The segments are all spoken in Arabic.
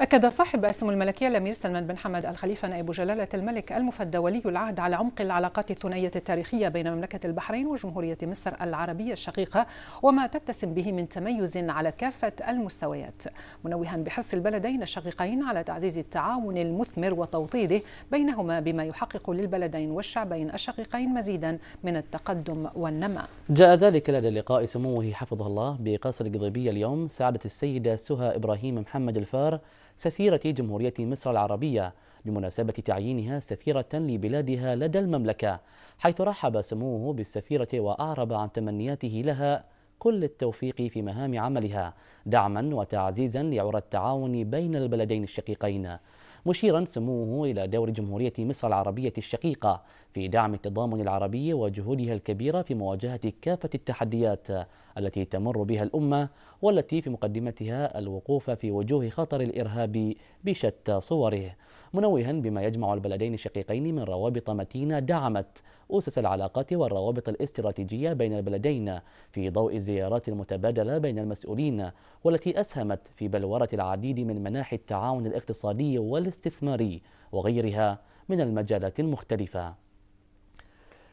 أكد صاحب السمو الملكية الأمير سلمان بن حمد الخليفة نائب جلالة الملك المفدى ولي العهد على عمق العلاقات الثنائية التاريخية بين مملكة البحرين وجمهورية مصر العربية الشقيقة وما تتسم به من تميز على كافة المستويات منوها بحرص البلدين الشقيقين على تعزيز التعاون المثمر وتوطيده بينهما بما يحقق للبلدين والشعبين الشقيقين مزيدا من التقدم والنماء جاء ذلك لدى لقاء سموه حفظه الله بقصر قضيبية اليوم سعادة السيدة سهى إبراهيم محمد الفار سفيرة جمهورية مصر العربية بمناسبة تعيينها سفيرة لبلادها لدى المملكة حيث رحب سموه بالسفيرة وأعرب عن تمنياته لها كل التوفيق في مهام عملها دعما وتعزيزا لعرى التعاون بين البلدين الشقيقين مشيرا سموه إلى دور جمهورية مصر العربية الشقيقة في دعم التضامن العربي وجهودها الكبيرة في مواجهة كافة التحديات التي تمر بها الأمة والتي في مقدمتها الوقوف في وجوه خطر الإرهاب بشتى صوره منوها بما يجمع البلدين الشقيقين من روابط متينة دعمت أسس العلاقات والروابط الاستراتيجية بين البلدين في ضوء الزيارات المتبادلة بين المسؤولين والتي أسهمت في بلورة العديد من مناحي التعاون الاقتصادي والاستثماري وغيرها من المجالات المختلفة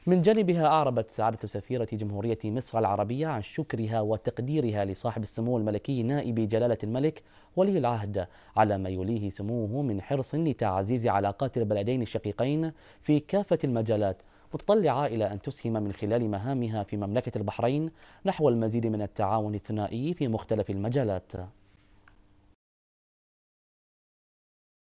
من جانبها أعربت سعادة سفيرة جمهورية مصر العربية عن شكرها وتقديرها لصاحب السمو الملكي نائب جلالة الملك ولي العهد على ما يليه سموه من حرص لتعزيز علاقات البلدين الشقيقين في كافة المجالات متطلعة إلى أن تسهم من خلال مهامها في مملكة البحرين نحو المزيد من التعاون الثنائي في مختلف المجالات